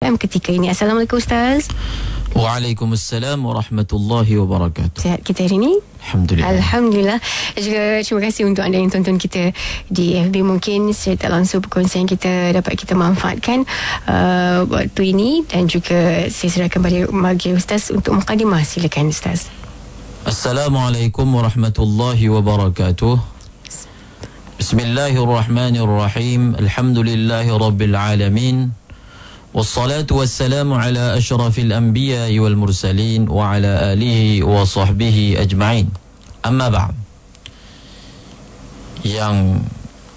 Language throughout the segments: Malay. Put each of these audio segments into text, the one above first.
FM ketika ini. Assalamualaikum Ustaz. Waalaikumsalam warahmatullahi wabarakatuh. Sehat kita hari ini? Alhamdulillah. Alhamdulillah. Juga terima kasih untuk anda yang tonton kita di FB mungkin secara langsung perkongsian kita dapat kita manfaatkan uh, waktu ini dan juga saya serahkan kepada bagi Ustaz untuk mukadimah. Silakan Ustaz. Assalamualaikum warahmatullahi wabarakatuh. Bismillahirrahmanirrahim. الله الرحمن الرحيم الحمد والصلاة والسلام على أشرف الأنبياء والمرسلين وعلى آله وصحبه أجمعين Amma بعد yang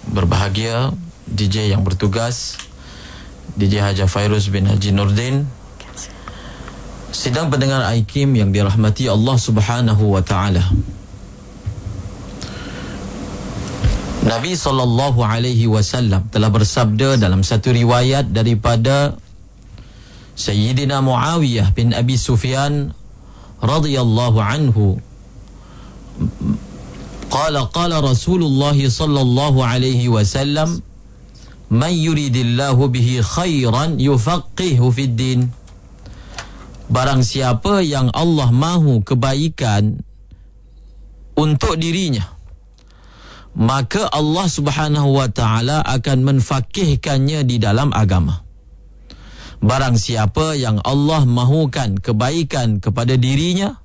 berbahagia DJ yang bertugas DJ Haja Fairuz bin Haji Nurdin Sidang pendengar Aikim yang dirahmati Allah subhanahu wa ta'ala Nabi sallallahu alaihi wasallam telah bersabda dalam satu riwayat daripada Sayyidina Muawiyah bin Abi Sufyan radhiyallahu anhu qala qala Rasulullah sallallahu alaihi wasallam man yuridillahu bihi khairan yufaqqihu fid din barang siapa yang Allah mahu kebaikan untuk dirinya maka Allah Subhanahu wa taala akan menfakihkannya di dalam agama Barang siapa yang Allah mahukan kebaikan kepada dirinya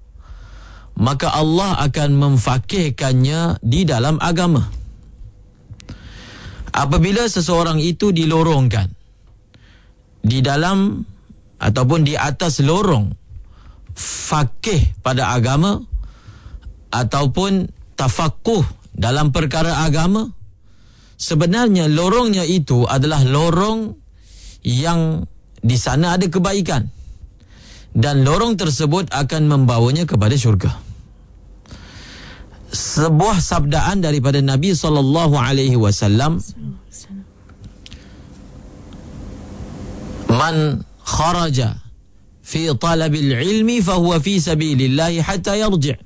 Maka Allah akan memfakihkannya di dalam agama Apabila seseorang itu dilorongkan Di dalam ataupun di atas lorong Fakih pada agama Ataupun tafakuh dalam perkara agama Sebenarnya lorongnya itu adalah lorong yang di sana ada kebaikan dan lorong tersebut akan membawanya kepada syurga sebuah sabdaan daripada Nabi saw. man kharaja fi talabil ilmi fa huwa fi sabilillah hatta yarji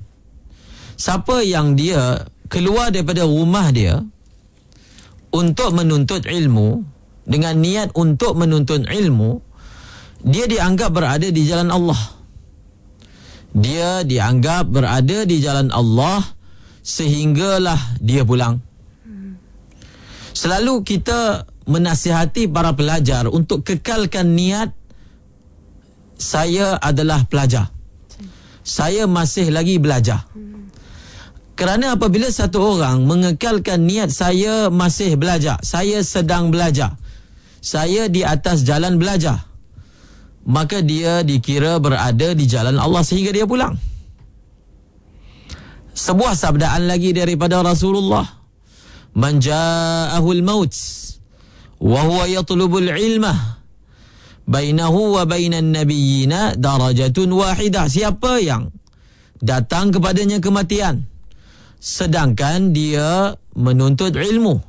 siapa yang dia keluar daripada rumah dia untuk menuntut ilmu dengan niat untuk menuntut ilmu dia dianggap berada di jalan Allah. Dia dianggap berada di jalan Allah sehinggalah dia pulang. Selalu kita menasihati para pelajar untuk kekalkan niat saya adalah pelajar. Saya masih lagi belajar. Kerana apabila satu orang mengekalkan niat saya masih belajar, saya sedang belajar. Saya di atas jalan belajar maka dia dikira berada di jalan Allah sehingga dia pulang. Sebuah sabdaan lagi daripada Rasulullah. Man ja'ahu al-maut wa huwa yatlubu al-ilma bainahu wa bainan nabiyyina darajatun wahidah. Siapa yang datang kepadanya kematian sedangkan dia menuntut ilmu.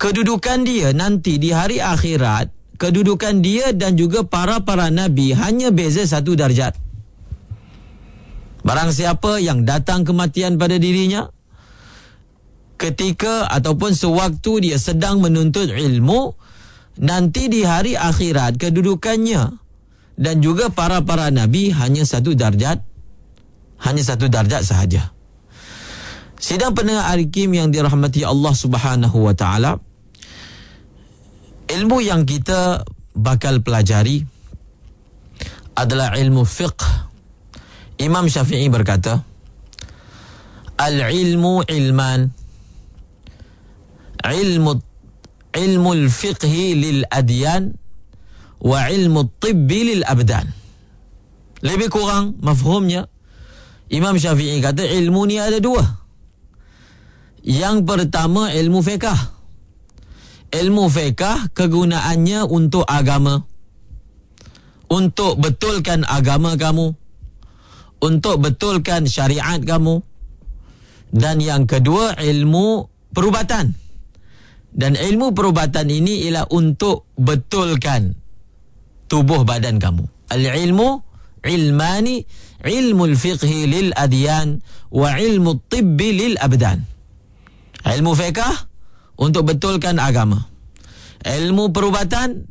Kedudukan dia nanti di hari akhirat kedudukan dia dan juga para para nabi hanya beza satu darjat. Barang siapa yang datang kematian pada dirinya ketika ataupun sewaktu dia sedang menuntut ilmu nanti di hari akhirat kedudukannya dan juga para para nabi hanya satu darjat hanya satu darjat sahaja. Sidang pendengar Arkim yang dirahmati Allah Subhanahu wa taala, ilmu yang kita bakal pelajari adalah ilmu fiqh. Imam Syafi'i berkata, Al-ilmu ilman. Ilmu ilmu al-fiqhi lil-adiyan wa ilmu tibbi lil-abdan. Lebih kurang mafhumnya, Imam Syafi'i kata ilmu ni ada dua. Yang pertama ilmu fiqah ilmu fiqah kegunaannya untuk agama untuk betulkan agama kamu untuk betulkan syariat kamu dan yang kedua ilmu perubatan dan ilmu perubatan ini ialah untuk betulkan tubuh badan kamu al ilmu ilmani ilmu fiqhi lil adyan wa ilmu tibbi lil abdan ilmu fiqah untuk betulkan agama. Ilmu perubatan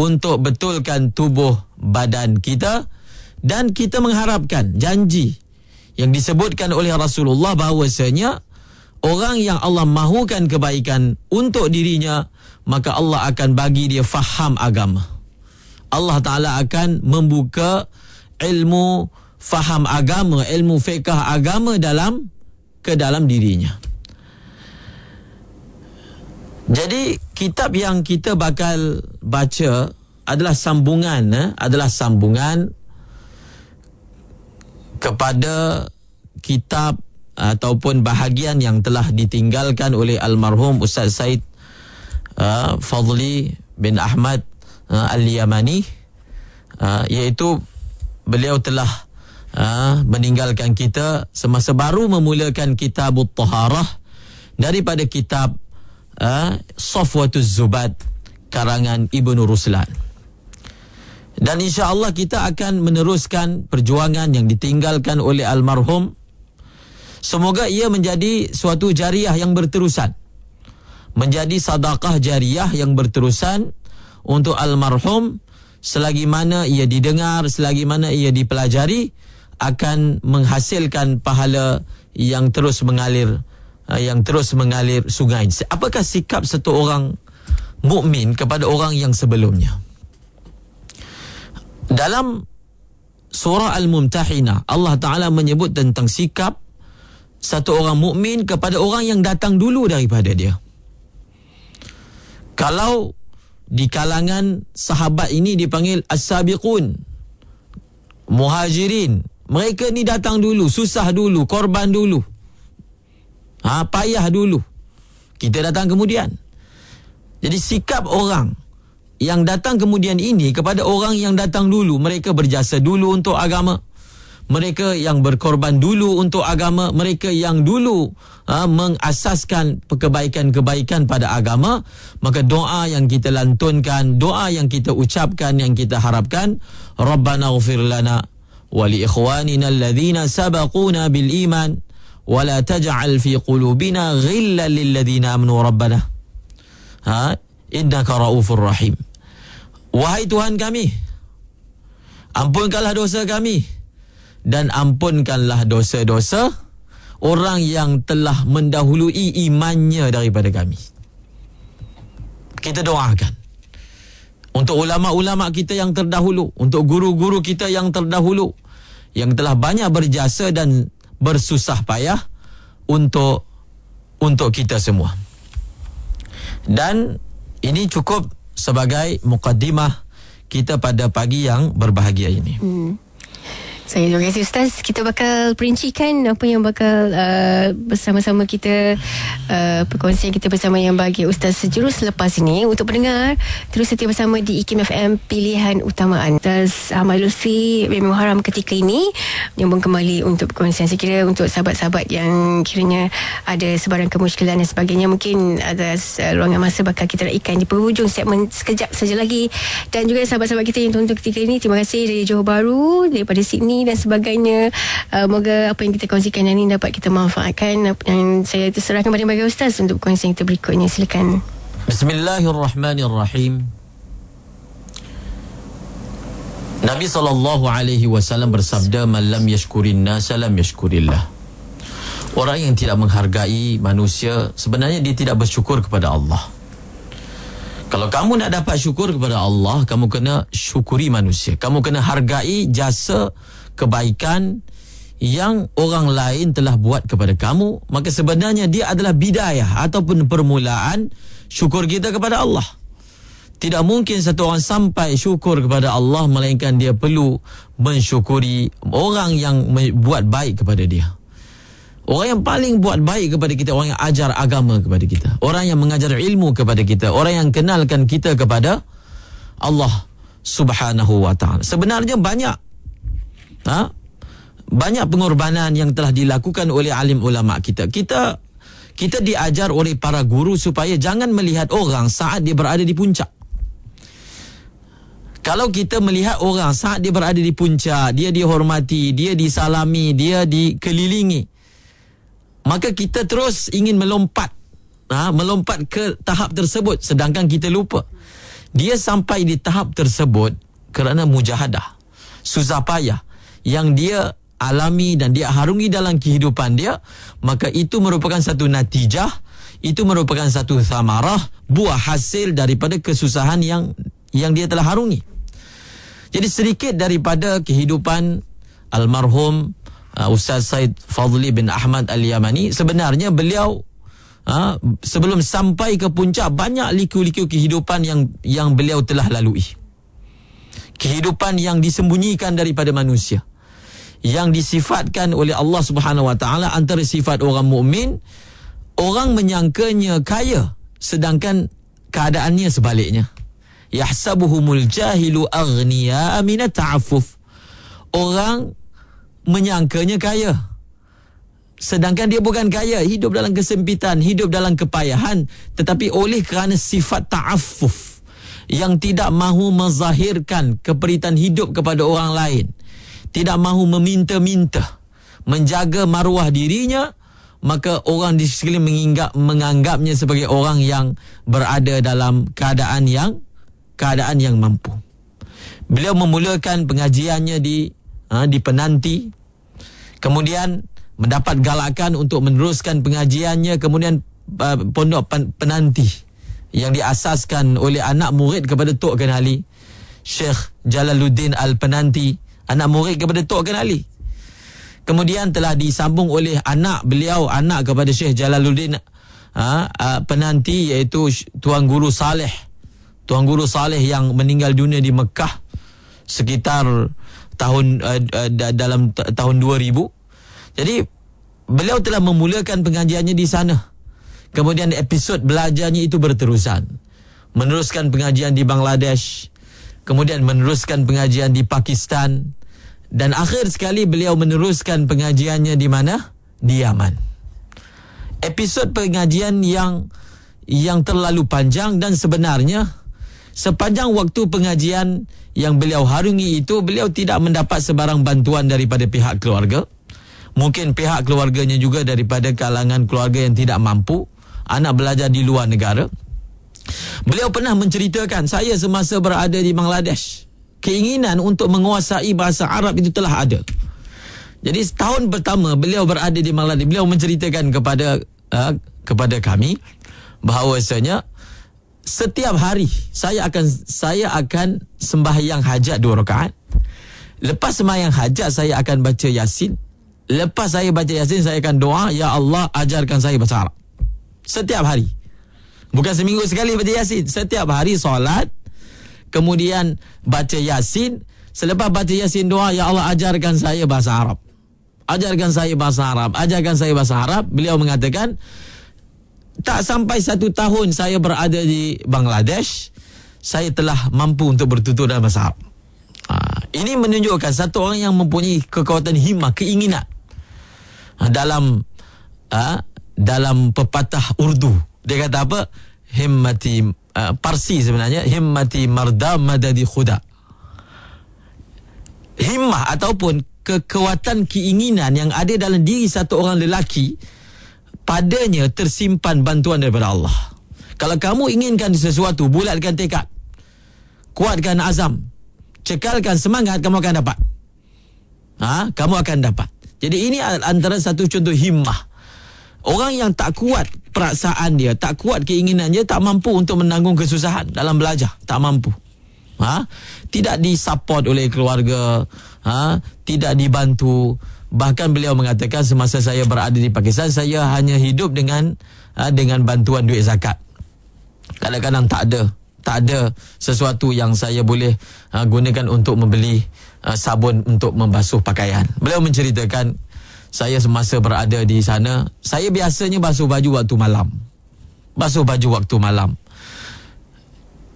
untuk betulkan tubuh badan kita dan kita mengharapkan janji yang disebutkan oleh Rasulullah bahawasanya orang yang Allah mahukan kebaikan untuk dirinya maka Allah akan bagi dia faham agama. Allah Taala akan membuka ilmu faham agama, ilmu fiqh agama dalam ke dalam dirinya. Jadi kitab yang kita bakal baca adalah sambungan eh? adalah sambungan kepada kitab ataupun bahagian yang telah ditinggalkan oleh almarhum Ustaz Said uh, Fadli bin Ahmad uh, Al-Yamani uh, iaitu beliau telah uh, meninggalkan kita semasa baru memulakan kitab Al-Taharah daripada kitab uh, Safwatul Zubat karangan Ibnu Ruslan. Dan insya-Allah kita akan meneruskan perjuangan yang ditinggalkan oleh almarhum. Semoga ia menjadi suatu jariah yang berterusan. Menjadi sadaqah jariah yang berterusan untuk almarhum selagi mana ia didengar, selagi mana ia dipelajari akan menghasilkan pahala yang terus mengalir Ah, yang terus mengalir sungai. Apakah sikap satu orang mukmin kepada orang yang sebelumnya? Dalam surah Al-Mumtahina, Allah Taala menyebut tentang sikap satu orang mukmin kepada orang yang datang dulu daripada dia. Kalau di kalangan sahabat ini dipanggil as-sabiqun muhajirin mereka ni datang dulu susah dulu korban dulu Ha, payah dulu. Kita datang kemudian. Jadi sikap orang yang datang kemudian ini kepada orang yang datang dulu. Mereka berjasa dulu untuk agama. Mereka yang berkorban dulu untuk agama. Mereka yang dulu ha, mengasaskan kebaikan-kebaikan pada agama. Maka doa yang kita lantunkan, doa yang kita ucapkan, yang kita harapkan. Rabbana ufir lana wali ikhwanina alladhina sabakuna bil iman. ولا تجعل في قلوبنا غلا للذين امنوا ربنا ها انك رؤوف رحيم وهي Tuhan kami ampunkanlah dosa kami dan ampunkanlah dosa-dosa orang yang telah mendahului imannya daripada kami kita doakan untuk ulama-ulama kita yang terdahulu untuk guru-guru kita yang terdahulu yang telah banyak berjasa dan bersusah payah untuk untuk kita semua. Dan ini cukup sebagai mukadimah kita pada pagi yang berbahagia ini. Hmm. Saya terima kasih Ustaz Kita bakal perincikan apa yang bakal uh, bersama-sama kita uh, Perkongsian kita bersama yang bagi Ustaz sejurus lepas ini Untuk pendengar terus setia bersama di IKIM FM Pilihan Utama Ustaz Ahmad Lutfi Bimu Haram ketika ini Nyumbang kembali untuk perkongsian Saya kira untuk sahabat-sahabat yang kiranya ada sebarang kemusykilan dan sebagainya Mungkin ada uh, ruangan masa bakal kita raikan di penghujung segmen sekejap saja lagi Dan juga sahabat-sahabat kita yang tonton ketika ini Terima kasih dari Johor Bahru, daripada Sydney dan sebagainya uh, moga apa yang kita kongsikan hari ini dapat kita manfaatkan yang saya terserahkan kepada bagi ustaz untuk konsen kita berikutnya silakan Bismillahirrahmanirrahim Nabi sallallahu alaihi wasallam bersabda man lam yashkurin nas lam yashkurillah Orang yang tidak menghargai manusia sebenarnya dia tidak bersyukur kepada Allah kalau kamu nak dapat syukur kepada Allah, kamu kena syukuri manusia. Kamu kena hargai jasa kebaikan yang orang lain telah buat kepada kamu maka sebenarnya dia adalah bidayah ataupun permulaan syukur kita kepada Allah tidak mungkin satu orang sampai syukur kepada Allah melainkan dia perlu mensyukuri orang yang buat baik kepada dia Orang yang paling buat baik kepada kita Orang yang ajar agama kepada kita Orang yang mengajar ilmu kepada kita Orang yang kenalkan kita kepada Allah subhanahu wa ta'ala Sebenarnya banyak ha? banyak pengorbanan yang telah dilakukan oleh alim ulama kita. Kita kita diajar oleh para guru supaya jangan melihat orang saat dia berada di puncak. Kalau kita melihat orang saat dia berada di puncak, dia dihormati, dia disalami, dia dikelilingi, maka kita terus ingin melompat, ha, melompat ke tahap tersebut. Sedangkan kita lupa, dia sampai di tahap tersebut kerana mujahadah, susah payah, yang dia alami dan dia harungi dalam kehidupan dia maka itu merupakan satu natijah itu merupakan satu samarah buah hasil daripada kesusahan yang yang dia telah harungi jadi sedikit daripada kehidupan almarhum uh, Ustaz Said Fadli bin Ahmad Al-Yamani sebenarnya beliau uh, sebelum sampai ke puncak banyak liku-liku kehidupan yang yang beliau telah lalui kehidupan yang disembunyikan daripada manusia yang disifatkan oleh Allah Subhanahu Wa Taala antara sifat orang mukmin orang menyangkanya kaya sedangkan keadaannya sebaliknya yahsabuhumul jahilu aghnia min ta'affuf orang menyangkanya kaya sedangkan dia bukan kaya hidup dalam kesempitan hidup dalam kepayahan tetapi oleh kerana sifat ta'affuf yang tidak mahu menzahirkan keperitan hidup kepada orang lain tidak mahu meminta-minta menjaga maruah dirinya maka orang di sekeliling menginggap, menganggapnya sebagai orang yang berada dalam keadaan yang keadaan yang mampu beliau memulakan pengajiannya di ha, di penanti kemudian mendapat galakan untuk meneruskan pengajiannya kemudian uh, pondok pen, penanti yang diasaskan oleh anak murid kepada Tok Kenali Syekh Jalaluddin Al-Penanti Anak murid kepada Tok Ken Ali Kemudian telah disambung oleh anak beliau Anak kepada Syekh Jalaluddin ha, ha, Penanti iaitu Tuan Guru Saleh Tuan Guru Saleh yang meninggal dunia di Mekah Sekitar tahun uh, uh, dalam tahun 2000 Jadi beliau telah memulakan pengajiannya di sana Kemudian episod belajarnya itu berterusan Meneruskan pengajian di Bangladesh Kemudian meneruskan pengajian di Pakistan Pakistan dan akhir sekali beliau meneruskan pengajiannya di mana? Di Yaman. Episod pengajian yang yang terlalu panjang dan sebenarnya sepanjang waktu pengajian yang beliau harungi itu beliau tidak mendapat sebarang bantuan daripada pihak keluarga. Mungkin pihak keluarganya juga daripada kalangan keluarga yang tidak mampu anak belajar di luar negara. Beliau pernah menceritakan saya semasa berada di Bangladesh keinginan untuk menguasai bahasa Arab itu telah ada. Jadi tahun pertama beliau berada di Maladi, beliau menceritakan kepada uh, kepada kami bahawasanya setiap hari saya akan saya akan sembahyang hajat dua rakaat. Lepas sembahyang hajat saya akan baca Yasin. Lepas saya baca Yasin saya akan doa, ya Allah ajarkan saya bahasa Arab. Setiap hari. Bukan seminggu sekali baca Yasin, setiap hari solat kemudian baca yasin selepas baca yasin doa ya Allah ajarkan saya bahasa Arab ajarkan saya bahasa Arab ajarkan saya bahasa Arab beliau mengatakan tak sampai satu tahun saya berada di Bangladesh saya telah mampu untuk bertutur dalam bahasa Arab ha, ini menunjukkan satu orang yang mempunyai kekuatan hima keinginan ha, dalam ha, dalam pepatah Urdu dia kata apa himmati Uh, parsi sebenarnya himmati marda madadi khuda. Himmah ataupun kekuatan keinginan yang ada dalam diri satu orang lelaki padanya tersimpan bantuan daripada Allah. Kalau kamu inginkan sesuatu, bulatkan tekad. Kuatkan azam. Cekalkan semangat, kamu akan dapat. Ha? Kamu akan dapat. Jadi ini antara satu contoh himmah. Orang yang tak kuat perasaan dia, tak kuat keinginan dia, tak mampu untuk menanggung kesusahan dalam belajar, tak mampu. Ha? Tidak disupport oleh keluarga, ha? tidak dibantu. Bahkan beliau mengatakan semasa saya berada di Pakistan, saya hanya hidup dengan ha? dengan bantuan duit zakat. Kadang-kadang tak ada, tak ada sesuatu yang saya boleh ha? gunakan untuk membeli ha? sabun untuk membasuh pakaian. Beliau menceritakan saya semasa berada di sana, saya biasanya basuh baju waktu malam. Basuh baju waktu malam.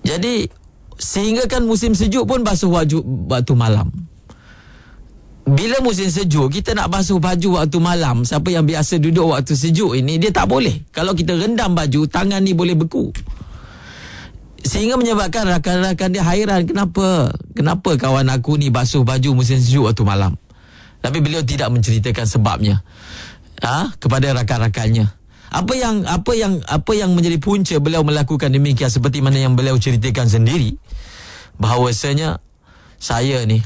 Jadi sehingga kan musim sejuk pun basuh baju waktu malam. Bila musim sejuk kita nak basuh baju waktu malam, siapa yang biasa duduk waktu sejuk ini dia tak boleh. Kalau kita rendam baju, tangan ni boleh beku. Sehingga menyebabkan rakan-rakan dia hairan kenapa? Kenapa kawan aku ni basuh baju musim sejuk waktu malam? tapi beliau tidak menceritakan sebabnya ha? kepada rakan-rakannya apa yang apa yang apa yang menjadi punca beliau melakukan demikian seperti mana yang beliau ceritakan sendiri bahawasanya saya ni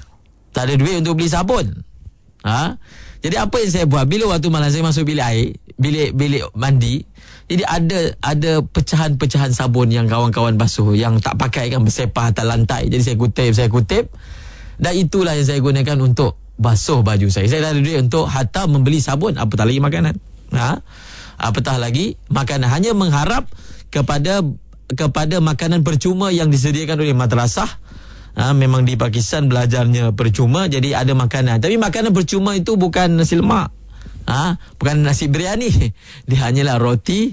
tak ada duit untuk beli sabun ha jadi apa yang saya buat bila waktu malam saya masuk bilik air bilik bilik mandi jadi ada ada pecahan-pecahan sabun yang kawan-kawan basuh yang tak pakai kan bersepah atas lantai. Jadi saya kutip, saya kutip. Dan itulah yang saya gunakan untuk basuh baju saya. Saya tak ada duit untuk hatta membeli sabun. Apatah lagi makanan. Ha? Apatah lagi makanan. Hanya mengharap kepada kepada makanan percuma yang disediakan oleh madrasah. Ha? Memang di Pakistan belajarnya percuma. Jadi ada makanan. Tapi makanan percuma itu bukan nasi lemak. Ha? Bukan nasi biryani. Dia hanyalah roti.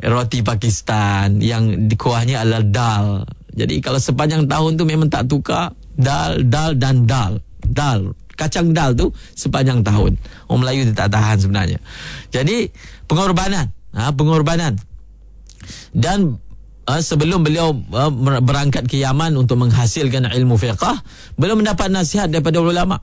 Roti Pakistan. Yang kuahnya adalah dal. Jadi kalau sepanjang tahun tu memang tak tukar. Dal, dal dan dal. Dal kacang dal tu sepanjang tahun. Orang Melayu dia tak tahan sebenarnya. Jadi pengorbanan, ha, pengorbanan. Dan ha, sebelum beliau ha, berangkat ke Yaman untuk menghasilkan ilmu fiqah, beliau mendapat nasihat daripada ulama.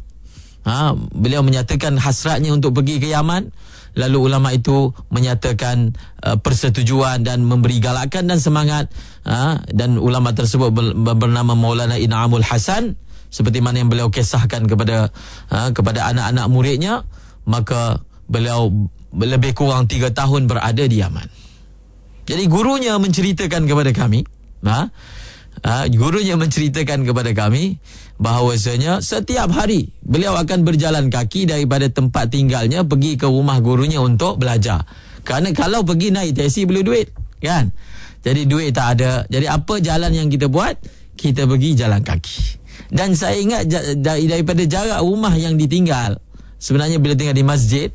Ha, beliau menyatakan hasratnya untuk pergi ke Yaman. Lalu ulama itu menyatakan uh, persetujuan dan memberi galakan dan semangat uh, dan ulama tersebut ber, bernama Maulana Inamul Hasan seperti mana yang beliau kisahkan kepada ha, kepada anak-anak muridnya maka beliau lebih kurang tiga tahun berada di Yaman. Jadi gurunya menceritakan kepada kami, ha, ha, gurunya menceritakan kepada kami bahawasanya setiap hari beliau akan berjalan kaki daripada tempat tinggalnya pergi ke rumah gurunya untuk belajar. Kerana kalau pergi naik taksi perlu duit, kan? Jadi duit tak ada. Jadi apa jalan yang kita buat? Kita pergi jalan kaki dan saya ingat daripada jarak rumah yang ditinggal sebenarnya bila tinggal di masjid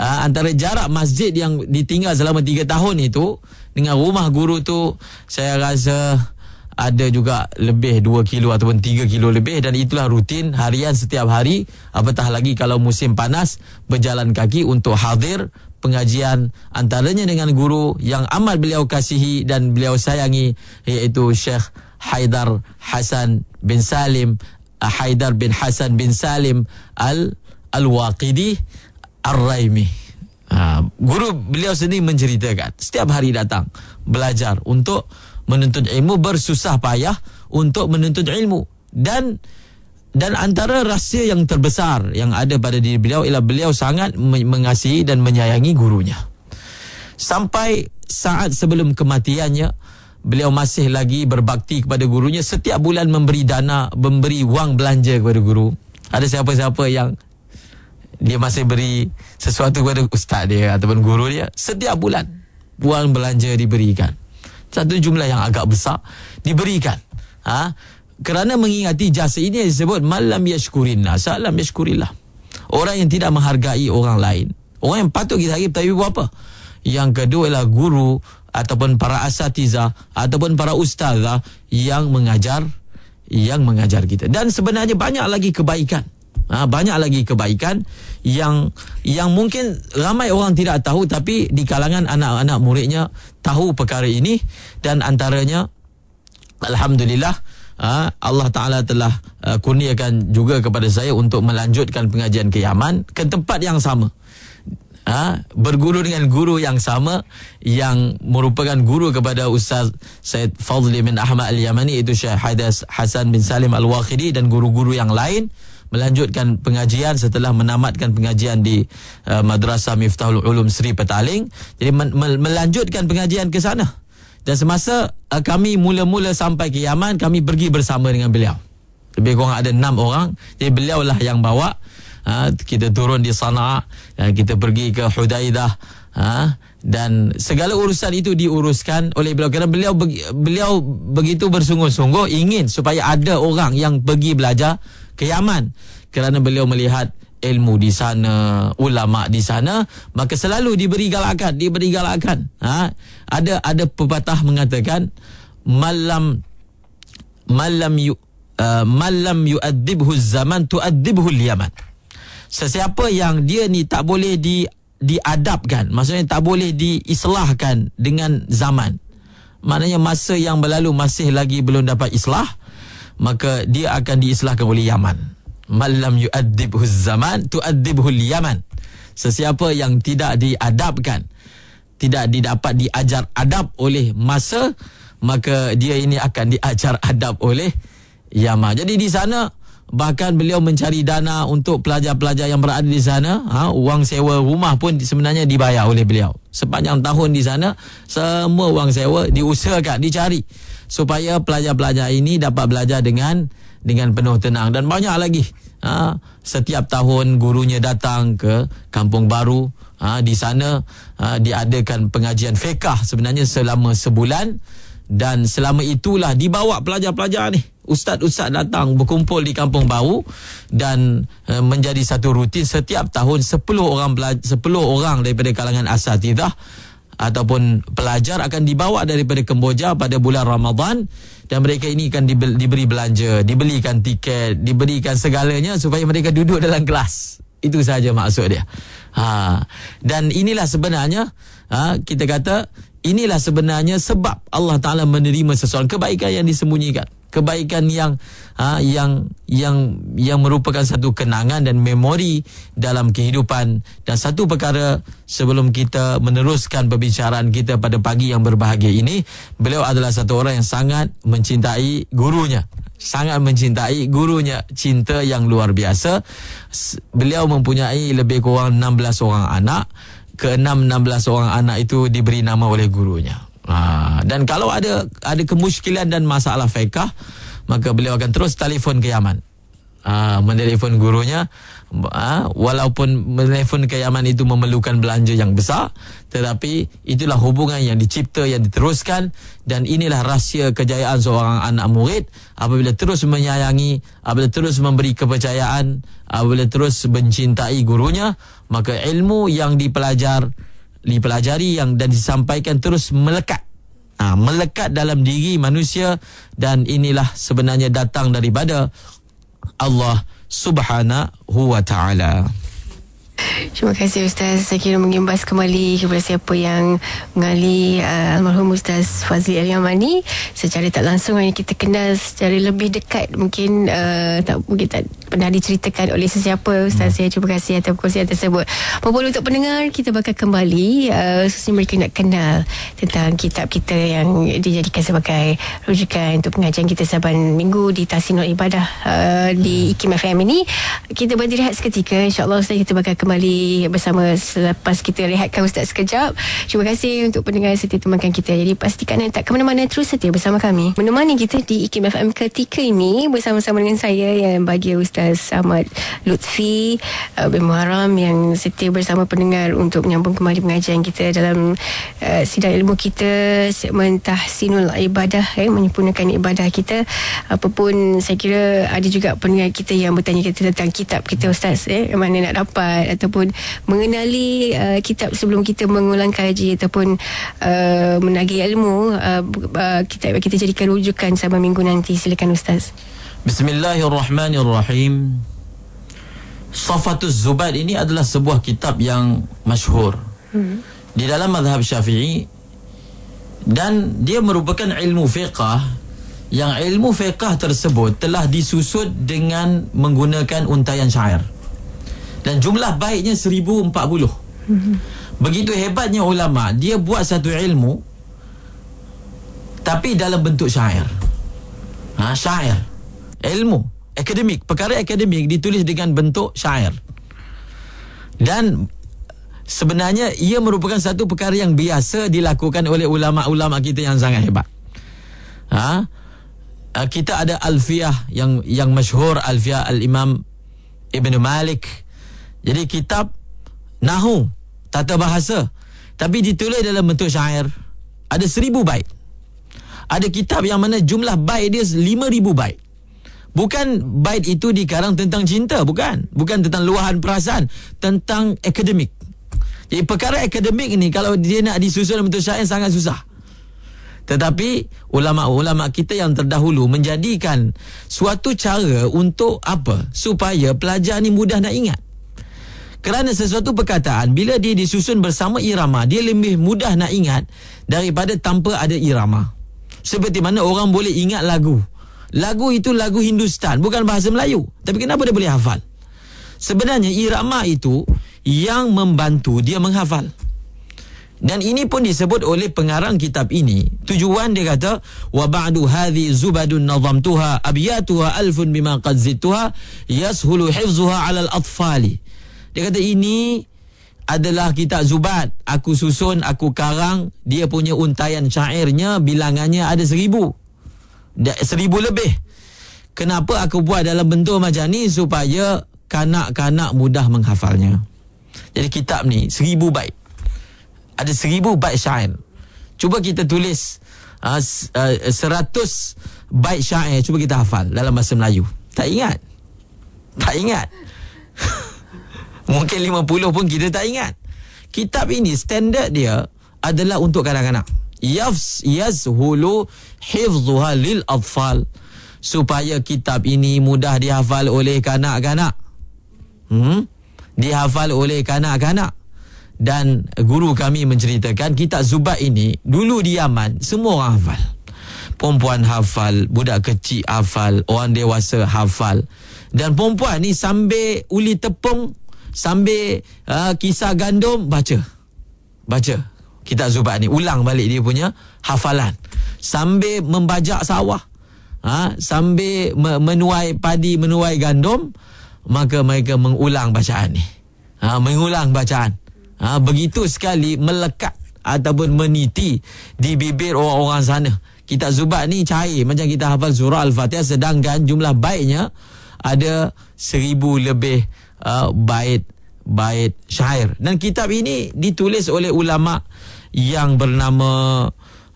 uh, antara jarak masjid yang ditinggal selama 3 tahun itu dengan rumah guru tu saya rasa ada juga lebih 2 kilo ataupun 3 kilo lebih dan itulah rutin harian setiap hari apatah lagi kalau musim panas berjalan kaki untuk hadir pengajian antaranya dengan guru yang amat beliau kasihi dan beliau sayangi iaitu Syekh Haidar Hasan bin Salim eh, Haidar bin Hasan bin Salim Al Al-Waqidi al raimi uh, ha, Guru beliau sendiri menceritakan Setiap hari datang Belajar untuk menuntut ilmu Bersusah payah untuk menuntut ilmu Dan dan antara rahsia yang terbesar yang ada pada diri beliau ialah beliau sangat mengasihi dan menyayangi gurunya. Sampai saat sebelum kematiannya, beliau masih lagi berbakti kepada gurunya setiap bulan memberi dana memberi wang belanja kepada guru ada siapa-siapa yang dia masih beri sesuatu kepada ustaz dia ataupun guru dia setiap bulan wang belanja diberikan satu jumlah yang agak besar diberikan ha kerana mengingati jasa ini disebut malam yashkurin salam yashkurillah orang yang tidak menghargai orang lain orang yang patut kita hargai tapi buat apa yang kedua ialah guru ataupun para asatiza ataupun para ustazah yang mengajar yang mengajar kita dan sebenarnya banyak lagi kebaikan ha, banyak lagi kebaikan yang yang mungkin ramai orang tidak tahu tapi di kalangan anak-anak muridnya tahu perkara ini dan antaranya alhamdulillah ha, Allah Ta'ala telah uh, kurniakan juga kepada saya untuk melanjutkan pengajian ke Yaman ke tempat yang sama ha, berguru dengan guru yang sama yang merupakan guru kepada Ustaz Syed Fadli bin Ahmad Al-Yamani itu Syekh Haidas Hasan bin Salim Al-Wakhidi dan guru-guru yang lain melanjutkan pengajian setelah menamatkan pengajian di uh, Madrasah Miftahul Ulum Sri Petaling jadi me- me- melanjutkan pengajian ke sana dan semasa uh, kami mula-mula sampai ke Yaman kami pergi bersama dengan beliau lebih kurang ada enam orang jadi beliau lah yang bawa ha, kita turun di Sana'a, ha, kita pergi ke Hudaidah, ha, dan segala urusan itu diuruskan oleh beliau kerana beliau beliau begitu bersungguh-sungguh ingin supaya ada orang yang pergi belajar ke Yaman kerana beliau melihat ilmu di sana, ulama di sana, maka selalu diberi galakan, diberi galakan. Ha? Ada ada pepatah mengatakan malam malam yu uh, malam yu'adibhu zaman tu'adibhu al-yaman sesiapa yang dia ni tak boleh di diadapkan maksudnya tak boleh diislahkan dengan zaman maknanya masa yang berlalu masih lagi belum dapat islah maka dia akan diislahkan oleh Yaman malam yu'adibhu zaman tu'adibhu yaman sesiapa yang tidak diadapkan tidak didapat diajar adab oleh masa maka dia ini akan diajar adab oleh Yaman jadi di sana bahkan beliau mencari dana untuk pelajar-pelajar yang berada di sana ha uang sewa rumah pun sebenarnya dibayar oleh beliau sepanjang tahun di sana semua uang sewa diusahakan dicari supaya pelajar-pelajar ini dapat belajar dengan dengan penuh tenang dan banyak lagi ha setiap tahun gurunya datang ke kampung baru ha di sana ha, diadakan pengajian fiqh sebenarnya selama sebulan dan selama itulah dibawa pelajar-pelajar ni ustaz-ustaz datang berkumpul di Kampung Baru dan uh, menjadi satu rutin setiap tahun 10 orang belajar, 10 orang daripada kalangan asatidah ataupun pelajar akan dibawa daripada Kemboja pada bulan Ramadan dan mereka ini akan diberi belanja, dibelikan tiket, diberikan segalanya supaya mereka duduk dalam kelas. Itu sahaja maksud dia. Ha dan inilah sebenarnya ha kita kata inilah sebenarnya sebab Allah Taala menerima sesuatu kebaikan yang disembunyikan kebaikan yang ha, yang yang yang merupakan satu kenangan dan memori dalam kehidupan dan satu perkara sebelum kita meneruskan perbincangan kita pada pagi yang berbahagia ini beliau adalah satu orang yang sangat mencintai gurunya sangat mencintai gurunya cinta yang luar biasa beliau mempunyai lebih kurang 16 orang anak ke-6 16 orang anak itu diberi nama oleh gurunya Ha, dan kalau ada ada kemusykilan dan masalah fiqah, maka beliau akan terus telefon ke Yaman. Ha, menelefon gurunya ha, Walaupun menelefon ke Yaman itu memerlukan belanja yang besar Tetapi itulah hubungan yang dicipta, yang diteruskan Dan inilah rahsia kejayaan seorang anak murid Apabila terus menyayangi, apabila terus memberi kepercayaan Apabila terus mencintai gurunya Maka ilmu yang dipelajari dipelajari yang dan disampaikan terus melekat ha, melekat dalam diri manusia dan inilah sebenarnya datang daripada Allah Subhanahu wa taala Terima kasih Ustaz Saya kira mengimbas kembali kepada siapa yang Mengali uh, Almarhum Ustaz Fazli Al-Yamani Secara tak langsung Kita kenal secara lebih dekat Mungkin uh, tak, mungkin tak pernah diceritakan oleh sesiapa Ustaz hmm. saya hmm. terima kasih atas perkongsian tersebut apapun untuk pendengar kita bakal kembali uh, sesuai mereka nak kenal tentang kitab kita yang dijadikan sebagai rujukan untuk pengajian kita saban minggu di Tasinul Ibadah uh, di hmm. IKIM FM ini kita berhenti rehat seketika insyaAllah Ustaz kita bakal kembali bersama selepas kita rehatkan Ustaz sekejap terima kasih untuk pendengar setia temankan kita jadi pastikan tak ke mana-mana terus setia bersama kami menemani kita di IKIM FM ketika ini bersama-sama dengan saya yang bagi Ustaz atas Ahmad Lutfi uh, bin Muharram yang setia bersama pendengar untuk menyambung kembali pengajian kita dalam uh, sidang ilmu kita segmen Tahsinul Ibadah eh, menyempurnakan ibadah kita apapun saya kira ada juga pendengar kita yang bertanya kita tentang kitab kita Ustaz eh, mana nak dapat ataupun mengenali uh, kitab sebelum kita mengulang kaji ataupun uh, menagih ilmu uh, uh, kita, kita jadikan rujukan sama minggu nanti silakan Ustaz Bismillahirrahmanirrahim Safatul Zubat ini adalah sebuah kitab yang masyhur hmm. Di dalam mazhab syafi'i Dan dia merupakan ilmu fiqah Yang ilmu fiqah tersebut telah disusut dengan menggunakan untayan syair Dan jumlah baiknya 1040 hmm. Begitu hebatnya ulama Dia buat satu ilmu Tapi dalam bentuk syair ha, Syair ilmu akademik perkara akademik ditulis dengan bentuk syair dan sebenarnya ia merupakan satu perkara yang biasa dilakukan oleh ulama-ulama kita yang sangat hebat ha eh, kita ada alfiah yang yang masyhur alfiah al-imam ibnu malik jadi kitab nahu tata bahasa tapi ditulis dalam bentuk syair ada seribu bait ada kitab yang mana jumlah bait dia lima ribu bait Bukan bait itu dikarang tentang cinta, bukan. Bukan tentang luahan perasaan, tentang akademik. Jadi perkara akademik ini kalau dia nak disusun dalam bentuk syair sangat susah. Tetapi ulama-ulama kita yang terdahulu menjadikan suatu cara untuk apa? Supaya pelajar ni mudah nak ingat. Kerana sesuatu perkataan bila dia disusun bersama irama, dia lebih mudah nak ingat daripada tanpa ada irama. Seperti mana orang boleh ingat lagu lagu itu lagu Hindustan, bukan bahasa Melayu. Tapi kenapa dia boleh hafal? Sebenarnya irama itu yang membantu dia menghafal. Dan ini pun disebut oleh pengarang kitab ini. Tujuan dia kata, "Wa ba'du hadhi zubadun nazamtuha abyatuha alfun bima qad zidtuha yashulu hifzuha 'ala al-atfali." Dia kata ini adalah kitab Zubad. Aku susun, aku karang. Dia punya untayan syairnya, bilangannya ada seribu seribu lebih. Kenapa aku buat dalam bentuk macam ni? Supaya kanak-kanak mudah menghafalnya. Jadi kitab ni, seribu baik. Ada seribu baik syair. Cuba kita tulis ah, ah, seratus uh, uh, baik syair. Cuba kita hafal dalam bahasa Melayu. Tak ingat? Tak ingat? Mungkin lima puluh pun kita tak ingat. Kitab ini, standard dia adalah untuk kanak-kanak yafs yazhulu hifzuha lil adfal supaya kitab ini mudah dihafal oleh kanak-kanak. Hmm? Dihafal oleh kanak-kanak. Dan guru kami menceritakan kitab Zubat ini dulu di Yaman semua orang hafal. Perempuan hafal, budak kecil hafal, orang dewasa hafal. Dan perempuan ni sambil uli tepung, sambil uh, kisah gandum baca. Baca. Kita Zubat ni ulang balik dia punya hafalan sambil membajak sawah ha sambil menuai padi menuai gandum maka mereka mengulang bacaan ni ha mengulang bacaan ha begitu sekali melekat ataupun meniti di bibir orang-orang sana Kita Zubat ni cair macam kita hafal surah al-fatihah sedangkan jumlah baiknya ada seribu lebih uh, bait bait syair dan kitab ini ditulis oleh ulama yang bernama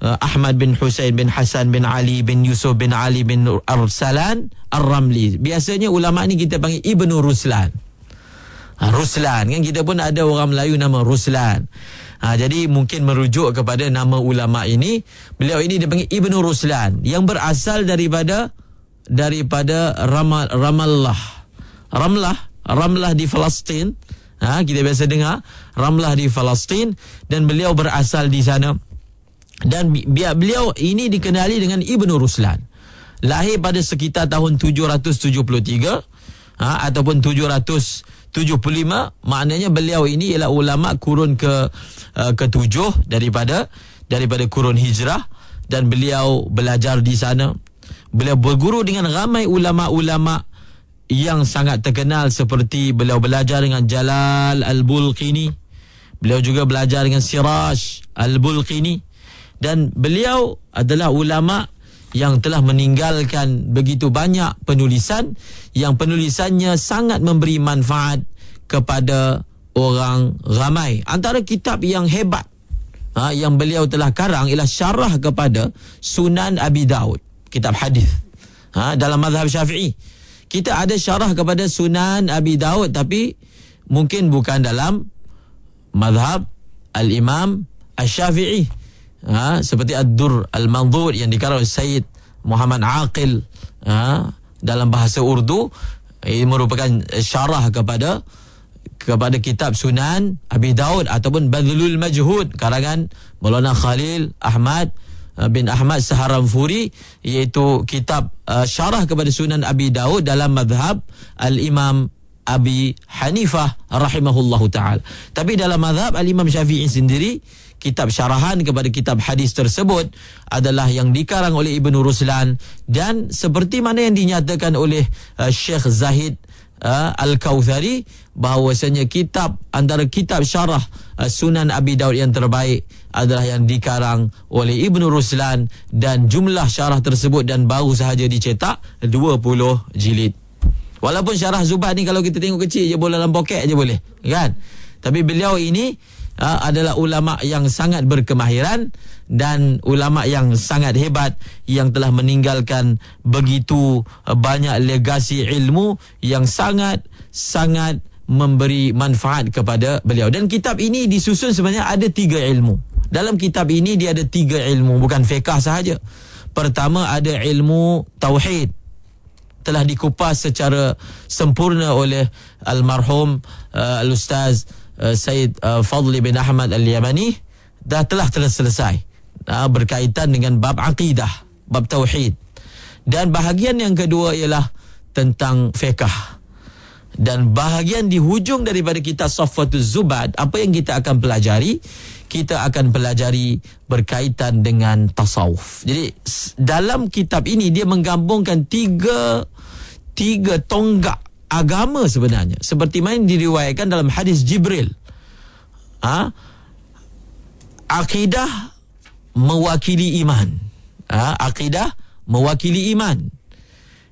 uh, Ahmad bin Hussein bin Hasan bin Ali bin Yusuf bin Ali bin Arsalan Ar-Ramli. Biasanya ulama ni kita panggil Ibnu Ruslan. Ha, Ruslan kan kita pun ada orang Melayu nama Ruslan. Ha, jadi mungkin merujuk kepada nama ulama ini, beliau ini dipanggil Ibnu Ruslan yang berasal daripada daripada Ramal, Ramallah. Ramlah, Ramlah di Palestin. Ha, kita biasa dengar Ramlah di Palestin dan beliau berasal di sana dan bi beliau ini dikenali dengan Ibnu Ruslan. Lahir pada sekitar tahun 773 ha, ataupun 775 maknanya beliau ini ialah ulama kurun ke uh, ketujuh daripada daripada kurun Hijrah dan beliau belajar di sana. Beliau berguru dengan ramai ulama-ulama yang sangat terkenal seperti beliau belajar dengan Jalal Al-Bulqini. Beliau juga belajar dengan Siraj Al-Bulqini. Dan beliau adalah ulama yang telah meninggalkan begitu banyak penulisan yang penulisannya sangat memberi manfaat kepada orang ramai. Antara kitab yang hebat ha, yang beliau telah karang ialah syarah kepada Sunan Abi Daud, kitab hadis. Ha, dalam mazhab Syafi'i kita ada syarah kepada Sunan Abi Daud tapi mungkin bukan dalam mazhab al-Imam Asy-Syafi'i. Ha, seperti Ad-Dur al Manzur yang dikarang oleh Sayyid Muhammad Aqil ha, dalam bahasa Urdu ini merupakan syarah kepada kepada kitab Sunan Abi Daud ataupun Badlul Majhud karangan Maulana Khalil Ahmad Uh, bin Ahmad Furi, iaitu kitab uh, syarah kepada Sunan Abi Daud dalam mazhab al-Imam Abi Hanifah rahimahullahu taala. Tapi dalam mazhab al-Imam Syafi'i sendiri kitab syarahan kepada kitab hadis tersebut adalah yang dikarang oleh Ibnu Ruslan dan seperti mana yang dinyatakan oleh uh, Syekh Zahid uh, uh, Al-Kawthari bahawasanya kitab antara kitab syarah uh, Sunan Abi Daud yang terbaik adalah yang dikarang oleh Ibn Ruslan dan jumlah syarah tersebut dan baru sahaja dicetak 20 jilid. Walaupun syarah Zubat ni kalau kita tengok kecil je boleh dalam poket je boleh. Kan? Tapi beliau ini uh, adalah ulama yang sangat berkemahiran dan ulama yang sangat hebat yang telah meninggalkan begitu uh, banyak legasi ilmu yang sangat sangat memberi manfaat kepada beliau dan kitab ini disusun sebenarnya ada tiga ilmu dalam kitab ini dia ada tiga ilmu bukan fiqh sahaja pertama ada ilmu tauhid telah dikupas secara sempurna oleh almarhum uh, al ustaz Eh, Syed uh, eh, Fadli bin Ahmad Al-Yamani dah telah selesai uh, berkaitan dengan bab akidah, bab tauhid. Dan bahagian yang kedua ialah tentang fiqh. Dan bahagian di hujung daripada kita Safwatuz Zubad, apa yang kita akan pelajari? Kita akan pelajari berkaitan dengan tasawuf. Jadi dalam kitab ini dia menggabungkan tiga tiga tonggak agama sebenarnya seperti mana diriwayatkan dalam hadis Jibril ha? akidah mewakili iman ha? akidah mewakili iman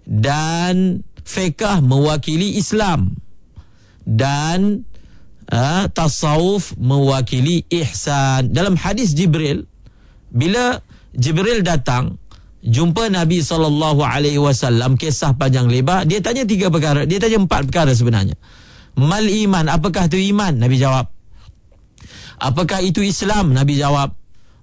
dan fiqah mewakili Islam dan ha, tasawuf mewakili ihsan dalam hadis Jibril bila Jibril datang jumpa Nabi saw. alaihi kisah panjang lebar dia tanya tiga perkara dia tanya empat perkara sebenarnya mal iman apakah itu iman Nabi jawab apakah itu Islam Nabi jawab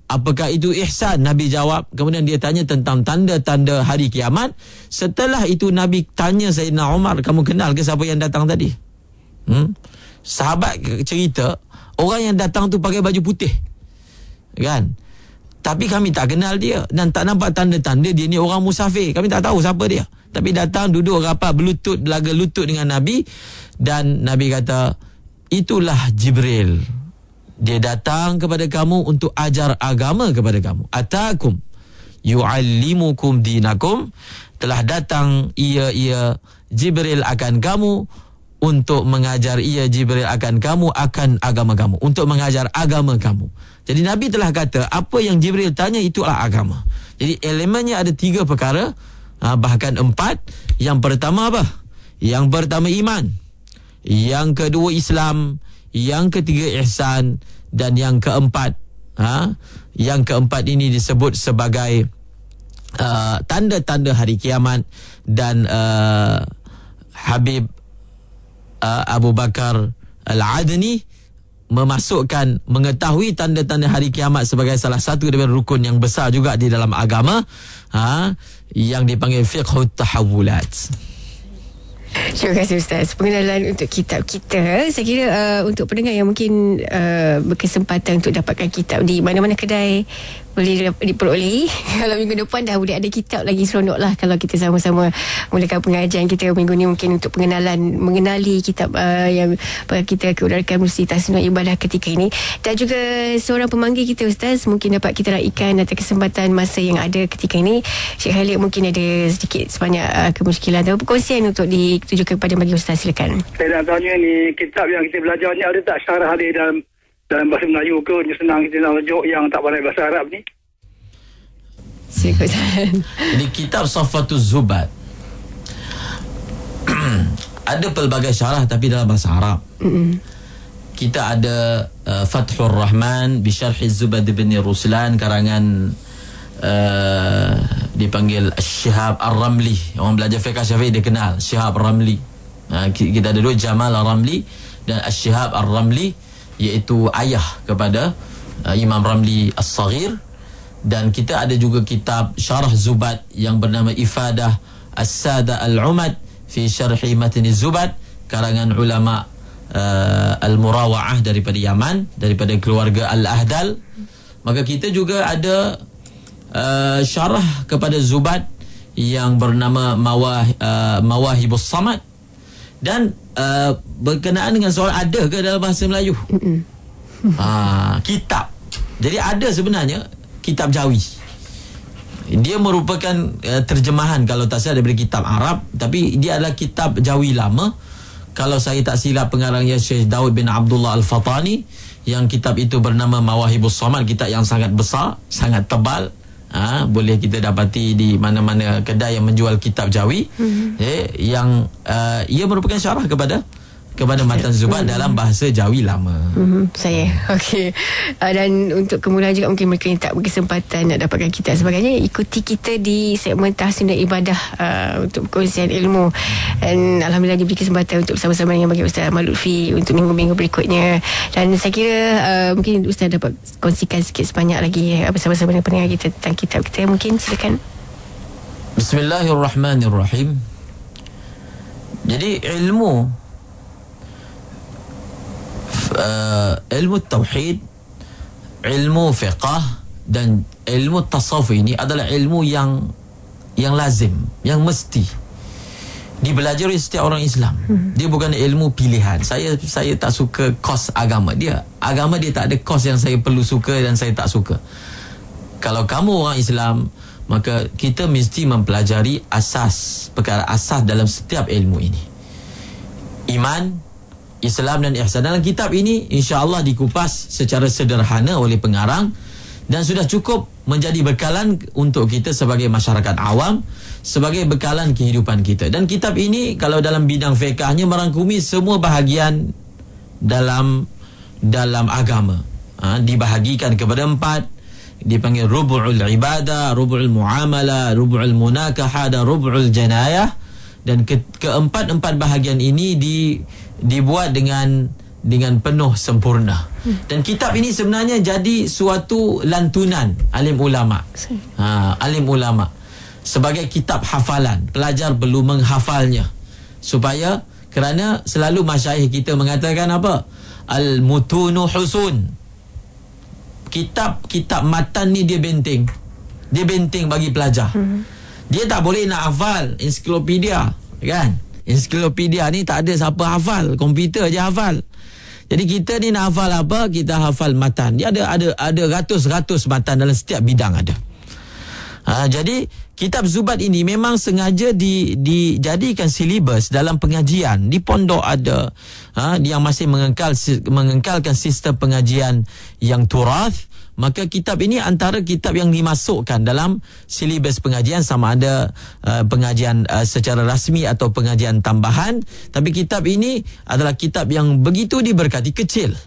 apakah itu ihsan Nabi jawab kemudian dia tanya tentang tanda-tanda hari kiamat setelah itu Nabi tanya Sayyidina Omar. kamu kenal ke siapa yang datang tadi hmm? sahabat cerita orang yang datang tu pakai baju putih kan tapi kami tak kenal dia dan tak nampak tanda-tanda dia ni orang musafir. Kami tak tahu siapa dia. Tapi datang duduk rapat berlutut belaga lutut dengan Nabi dan Nabi kata itulah Jibril. Dia datang kepada kamu untuk ajar agama kepada kamu. Atakum yuallimukum dinakum telah datang ia ia Jibril akan kamu untuk mengajar ia Jibril akan kamu akan agama kamu untuk mengajar agama kamu. Jadi Nabi telah kata apa yang Jibril tanya itulah agama. Jadi elemennya ada tiga perkara ha, bahkan empat. Yang pertama apa? Yang pertama iman. Yang kedua Islam. Yang ketiga ihsan dan yang keempat ha? yang keempat ini disebut sebagai uh, tanda-tanda hari kiamat dan uh, Habib uh, Abu Bakar Al-Adni memasukkan mengetahui tanda-tanda hari kiamat sebagai salah satu daripada rukun yang besar juga di dalam agama ha, yang dipanggil fiqhut tahawulat. Terima kasih Ustaz Pengenalan untuk kitab kita Saya kira uh, untuk pendengar yang mungkin uh, Berkesempatan untuk dapatkan kitab Di mana-mana kedai boleh diperolehi. kalau minggu depan dah boleh ada kitab lagi seronok lah kalau kita sama-sama mulakan pengajian kita minggu ni mungkin untuk pengenalan mengenali kitab uh, yang kita keurarkan mesti tasnuk ibadah ketika ini dan juga seorang pemanggil kita Ustaz mungkin dapat kita raikan atas kesempatan masa yang ada ketika ini Syekh Khalid mungkin ada sedikit sebanyak uh, kemusykilan atau perkongsian untuk ditujukan kepada bagi Ustaz silakan saya nak tanya ni kitab yang kita belajar ni ada tak syarah dia dalam dalam bahasa Melayu ke dia senang kita nak rujuk yang tak pandai bahasa Arab ni ini kitab Sofatul Zubat ada pelbagai syarah tapi dalam bahasa Arab kita ada uh, Fathur Rahman bi Zubat Ibn bin Ruslan karangan uh, dipanggil Syihab Ar-Ramli orang belajar fiqh Syafi'i dia kenal Syihab Ar-Ramli uh, kita ada dua Jamal Al ramli dan Syihab Al ramli iaitu ayah kepada uh, Imam Ramli As-Saghir dan kita ada juga kitab Syarah Zubat yang bernama Ifadah As-Sada Al-Umad fi Syarh Matan Zubat karangan ulama uh, Al-Murawaah daripada Yaman daripada keluarga Al-Ahdal maka kita juga ada uh, syarah kepada Zubat yang bernama Mawah uh, Mawahibus Samad dan Uh, berkenaan dengan soal ada ke dalam bahasa Melayu? Mm-mm. Ah, kitab. Jadi ada sebenarnya kitab Jawi. Dia merupakan uh, terjemahan kalau tak salah daripada kitab Arab, tapi dia adalah kitab Jawi lama. Kalau saya tak silap pengarangnya Syekh Daud bin Abdullah Al-Fatani yang kitab itu bernama Mawahibus Samad, kitab yang sangat besar, sangat tebal, ha, boleh kita dapati di mana-mana kedai yang menjual kitab Jawi mm-hmm. eh, yang uh, ia merupakan syarah kepada kepada mata Zubat hmm. dalam bahasa Jawi lama. Hmm, saya. Okey. Uh, dan untuk kemudian juga mungkin mereka yang tak berkesempatan nak dapatkan kitab sebagainya, ikuti kita di segmen Tahsin dan Ibadah uh, untuk perkongsian ilmu. Dan Alhamdulillah diberi kesempatan untuk bersama-sama dengan bagi Ustaz Ahmad Lutfi untuk minggu-minggu berikutnya. Dan saya kira uh, mungkin Ustaz dapat kongsikan sikit sebanyak lagi uh, sama sama dengan pendengar kita tentang kitab kita. Mungkin silakan. Bismillahirrahmanirrahim. Jadi ilmu uh, ilmu tauhid, ilmu fiqah dan ilmu tasawuf ini adalah ilmu yang yang lazim, yang mesti dipelajari setiap orang Islam. Mhm. Dia bukan ilmu pilihan. Saya saya tak suka kos agama dia. Agama dia tak ada kos yang saya perlu suka dan saya tak suka. Kalau kamu orang Islam, maka kita mesti mempelajari asas perkara asas dalam setiap ilmu ini. Iman, Islam dan Ihsan dalam kitab ini insya-Allah dikupas secara sederhana oleh pengarang dan sudah cukup menjadi bekalan untuk kita sebagai masyarakat awam sebagai bekalan kehidupan kita dan kitab ini kalau dalam bidang fiqahnya merangkumi semua bahagian dalam dalam agama ha, dibahagikan kepada empat dipanggil rubu'ul ibadah, rubu'ul muamalah, rubu'ul munakahah dan rubu'ul janayah dan ke, keempat-empat bahagian ini di dibuat dengan dengan penuh sempurna. Hmm. Dan kitab ini sebenarnya jadi suatu lantunan alim ulama. Ha, alim ulama sebagai kitab hafalan, pelajar perlu menghafalnya. Supaya kerana selalu masyayikh kita mengatakan apa? Al-mutunu husun. Kitab-kitab matan ni dia benteng. Dia benteng bagi pelajar. Hmm. Dia tak boleh nak hafal ensiklopedia, kan? Enciklopedia ni tak ada siapa hafal, komputer je hafal. Jadi kita ni nak hafal apa? Kita hafal matan. Dia ada ada ada ratus-ratus matan dalam setiap bidang ada. Ha, jadi kitab Zubat ini memang sengaja di dijadikan silibus dalam pengajian di pondok ada ha, yang masih mengengkal mengengkalkan sistem pengajian yang turas maka kitab ini antara kitab yang dimasukkan dalam silibus pengajian sama ada uh, pengajian uh, secara rasmi atau pengajian tambahan tapi kitab ini adalah kitab yang begitu diberkati kecil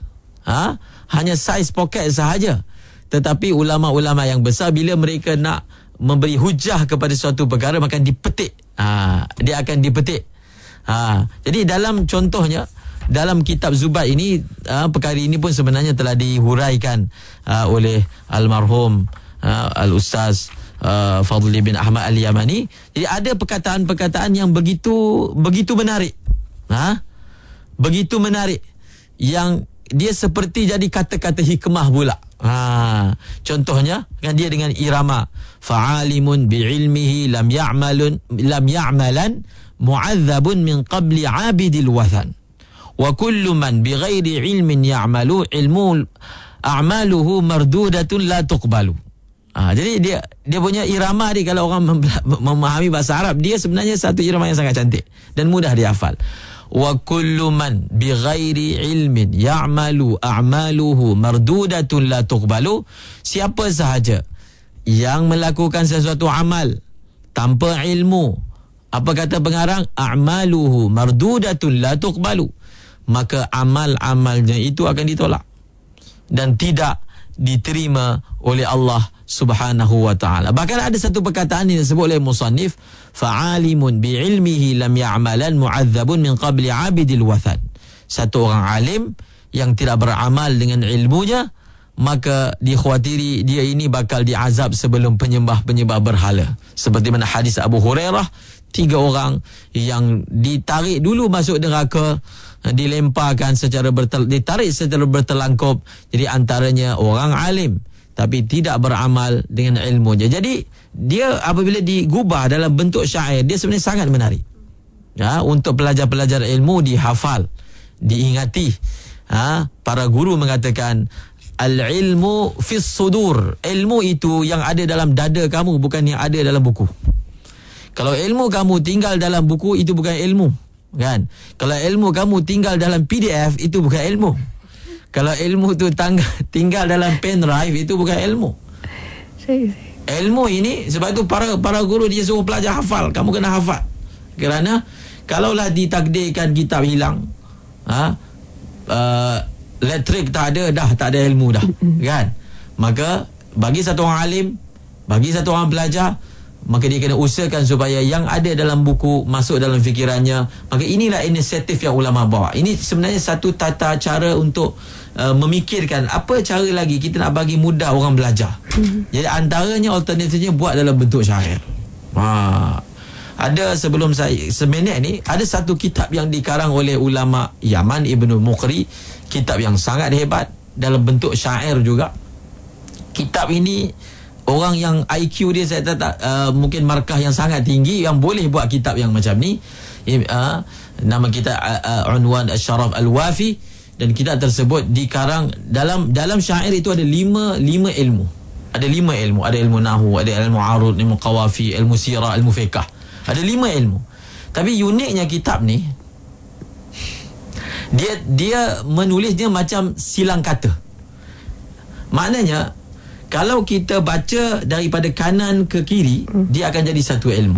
ha hanya saiz poket sahaja tetapi ulama-ulama yang besar bila mereka nak memberi hujah kepada suatu perkara maka dipetik ha dia akan dipetik ha jadi dalam contohnya dalam kitab Zubat ini uh, perkara ini pun sebenarnya telah dihuraikan uh, oleh almarhum uh, al-ustaz Uh, Fadli bin Ahmad Al Yamani Jadi ada perkataan-perkataan yang begitu Begitu menarik ha? Begitu menarik Yang dia seperti jadi kata-kata hikmah pula ha. Contohnya dengan Dia dengan irama Fa'alimun bi'ilmihi lam ya'malun Lam ya'malan Mu'adzabun min qabli abidil wathan wa kullu man bighairi ilmin ya'malu ilmu a'maluhu mardudatun la tuqbalu ha, jadi dia dia punya irama ni kalau orang memahami bahasa Arab dia sebenarnya satu irama yang sangat cantik dan mudah dihafal wa kullu man bighairi ilmin ya'malu a'maluhu mardudatun la tuqbalu siapa sahaja yang melakukan sesuatu amal tanpa ilmu apa kata pengarang a'maluhu mardudatun la tuqbalu maka amal-amalnya itu akan ditolak dan tidak diterima oleh Allah Subhanahu wa taala. Bahkan ada satu perkataan yang disebut oleh musannif fa'alimun bi'ilmihi lam ya'malan mu'adzabun min qabli 'abidil wathan. Satu orang alim yang tidak beramal dengan ilmunya maka dikhawatiri dia ini bakal diazab sebelum penyembah-penyembah berhala. Seperti mana hadis Abu Hurairah tiga orang yang ditarik dulu masuk neraka eh, dilemparkan secara bertel, ditarik secara bertelangkup jadi antaranya orang alim tapi tidak beramal dengan ilmunya jadi dia apabila digubah dalam bentuk syair dia sebenarnya sangat menarik ya untuk pelajar-pelajar ilmu dihafal diingati ha para guru mengatakan al ilmu fis sudur ilmu itu yang ada dalam dada kamu bukan yang ada dalam buku kalau ilmu kamu tinggal dalam buku itu bukan ilmu. Kan? Kalau ilmu kamu tinggal dalam PDF itu bukan ilmu. Kalau ilmu itu tinggal dalam pen drive itu bukan ilmu. Ilmu ini sebab itu para para guru dia suruh pelajar hafal, kamu kena hafal. Kerana kalaulah ditakdirkan kita hilang, ha? Uh, elektrik tak ada dah, tak ada ilmu dah, kan? Maka bagi satu orang alim, bagi satu orang pelajar, maka dia kena usahakan supaya yang ada dalam buku masuk dalam fikirannya maka inilah inisiatif yang ulama bawa ini sebenarnya satu tata cara untuk uh, memikirkan apa cara lagi kita nak bagi mudah orang belajar mhm. jadi antaranya alternatifnya buat dalam bentuk syair ha. ada sebelum saya seminit ni ada satu kitab yang dikarang oleh ulama Yaman Ibnu Mukri kitab yang sangat hebat dalam bentuk syair juga kitab ini orang yang IQ dia saya tak uh, mungkin markah yang sangat tinggi yang boleh buat kitab yang macam ni eh, uh, nama kita uh, uh, unwan asyraf al-wafi dan kitab tersebut dikarang dalam dalam syair itu ada lima lima ilmu ada lima ilmu ada ilmu nahu ada ilmu arud ilmu qawafi ilmu sira ilmu fiqh ada lima ilmu tapi uniknya kitab ni dia dia menulis dia macam silang kata maknanya kalau kita baca daripada kanan ke kiri hmm. dia akan jadi satu ilmu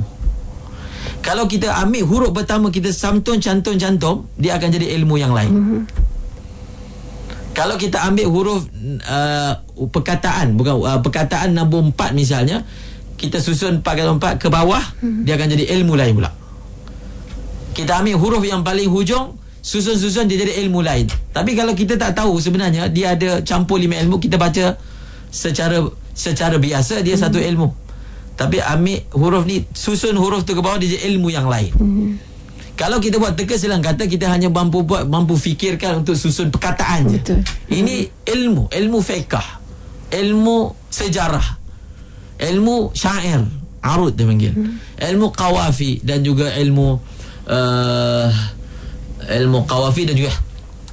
kalau kita ambil huruf pertama kita samtun cantum cantum dia akan jadi ilmu yang lain hmm. kalau kita ambil huruf uh, perkataan bukan uh, perkataan nombor empat misalnya kita susun empat kali empat ke bawah hmm. dia akan jadi ilmu lain pula kita ambil huruf yang paling hujung susun-susun dia jadi ilmu lain tapi kalau kita tak tahu sebenarnya dia ada campur lima ilmu kita baca secara secara biasa dia hmm. satu ilmu. Tapi ambil huruf ni susun huruf tu ke bawah dia jadi ilmu yang lain. Hmm. Kalau kita buat teka silang kata kita hanya mampu buat mampu fikirkan untuk susun perkataan je. Hmm. Ini ilmu, ilmu fiqh. Ilmu sejarah. Ilmu syair, arud dia panggil. Hmm. Ilmu qawafi dan juga ilmu uh, ilmu qawafi dan juga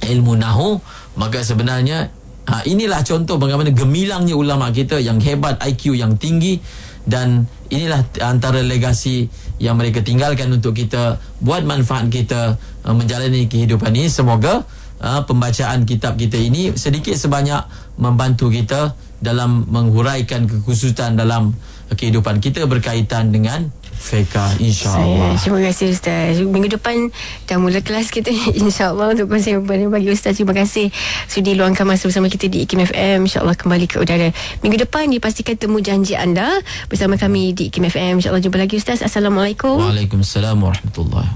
ilmu nahu maka sebenarnya Ha, inilah contoh bagaimana gemilangnya ulama kita yang hebat, IQ yang tinggi dan inilah antara legasi yang mereka tinggalkan untuk kita buat manfaat kita ha, menjalani kehidupan ini. Semoga uh, pembacaan kitab kita ini sedikit sebanyak membantu kita dalam menghuraikan kekhususan dalam kehidupan kita berkaitan dengan Feka insyaallah. Terima kasih ustaz. Minggu depan dah mula kelas kita insyaallah untuk kursi yang bagi ustaz. Terima kasih sudi luangkan masa bersama kita di IKIM FM. Insyaallah kembali ke udara. Minggu depan dipastikan temu janji anda bersama kami di IKIM FM. Insyaallah jumpa lagi ustaz. Assalamualaikum. Waalaikumsalam warahmatullahi.